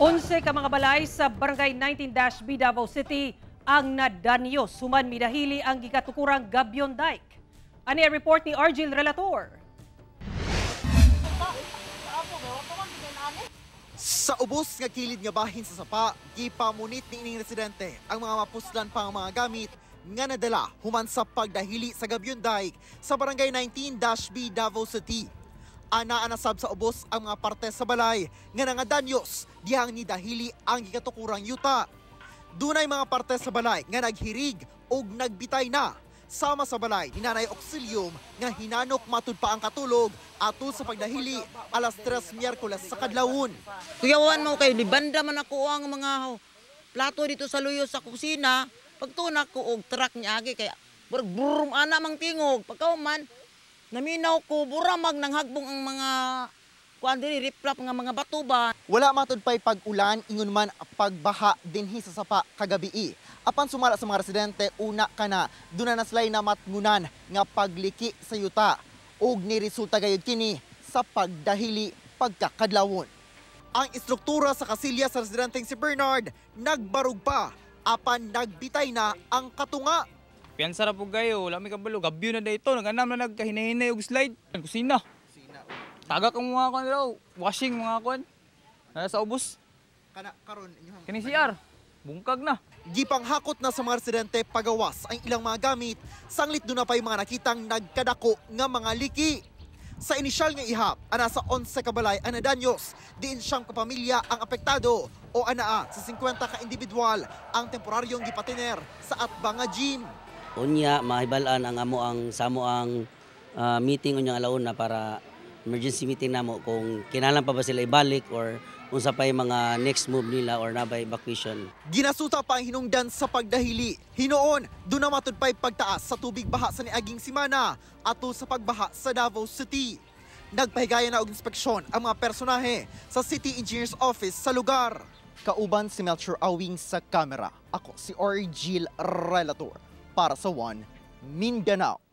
11 ka mga balay sa Barangay 19-B Davao City ang nadanyo suman midahili ang gikatukurang Gabion Dike. Ani ang report ni Argil Relator. Sa ubos nga kilid nga bahin sa sapa, gipamunit ni ining residente ang mga mapuslan pang mga gamit nga nadala human sa pagdahili sa Gabion Dike sa Barangay 19-B Davao City. Anaanasab sa ubos ang mga parte sa balay nga nangadanyos dihang ni dahili ang gigatukurang yuta. Dunay mga parte sa balay nga naghirig og nagbitay na sama sa balay ni Nanay Auxilium nga hinanok matud pa ang katulog ato sa pagdahili alas 3 Miyerkules sa kadlawon. Kuyawan mo kayo, libanda man ako ang mga plato dito sa luyo sa kusina. Pagtunak ko og truck niya agi kaya burg burum ana mang tingog. Pagkauman, Naminaw ko, buramag nang hagbong ang mga kuan diri riplap nga mga batuban. Wala matud pay pag-ulan ingon man pagbaha dinhi sa sapa kagabi. Apan sumala sa mga residente una kana duna na sila matngunan nga pagliki sa yuta ug ni resulta gayud kini sa pagdahili pagkakadlawon. Ang istruktura sa kasilya sa residenteng si Bernard nagbarug pa apan nagbitay na ang katunga Piyan sarap po kayo, wala may kabalo. Gabyo na dito, nag-anam na nagkahinahinay og slide. Kusina. Kusina. Oh. Taga ka mga kon raw, washing mga kon. Nasa sa ubos. Kana karon inyo. Kini CR. Bungkag na. Gipang hakot na sa mga residente pagawas ang ilang mga gamit. Sanglit do na pay mga nakitang nagkadako nga mga liki. Sa inisyal nga ihap, ana sa 11 kabalay ana danyos, diin siyang kapamilya ang apektado o anaa sa 50 ka individual ang temporaryong gipatiner sa atba gym unya mahibal-an ang amo ang samo ang uh, meeting unyang alauna para emergency meeting namo kung kinahanglan pa ba sila ibalik or unsa pa mga next move nila or nabay evacuation. Ginasuta pa ang hinungdan sa pagdahili. Hinoon, doon na matudpay pagtaas sa tubig baha sa niaging simana ato sa pagbaha sa Davao City. Nagpahigaya na og inspeksyon ang mga personahe sa City Engineer's Office sa lugar. Kauban si Melchor Awing sa kamera. Ako si Orgil Relator para sa One Mindanao.